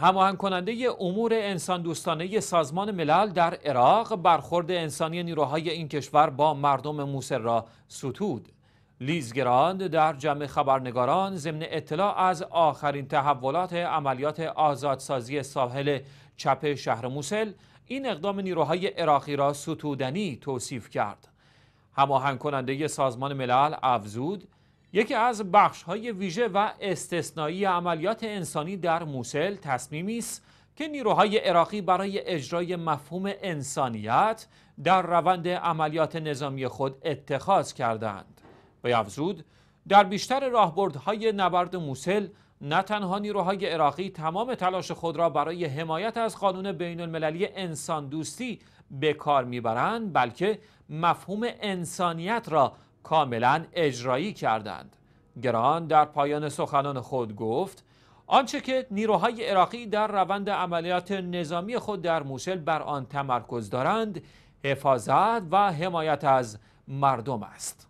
هماهنگ کننده امور انسان دوستانه سازمان ملل در عراق برخورد انسانی نیروهای این کشور با مردم موسر را ستود لیزگراند در جمع خبرنگاران ضمن اطلاع از آخرین تحولات عملیات آزادسازی ساحل چپ شهر موسل این اقدام نیروهای عراقی را ستودنی توصیف کرد هماهنگ کننده سازمان ملل افزود یکی از بخش های ویژه و استثنایی عملیات انسانی در موسل تصمیمی است که نیروهای عراقی برای اجرای مفهوم انسانیت در روند عملیات نظامی خود اتخاذ کردند و افزود در بیشتر راهبردهای نبرد موسل نه تنها نیروهای عراقی تمام تلاش خود را برای حمایت از قانون بین المللی انسان دوستی به کار میبرند بلکه مفهوم انسانیت را کاملا اجرایی کردند گران در پایان سخنان خود گفت آنچه که نیروهای عراقی در روند عملیات نظامی خود در موشل بر آن تمرکز دارند حفاظت و حمایت از مردم است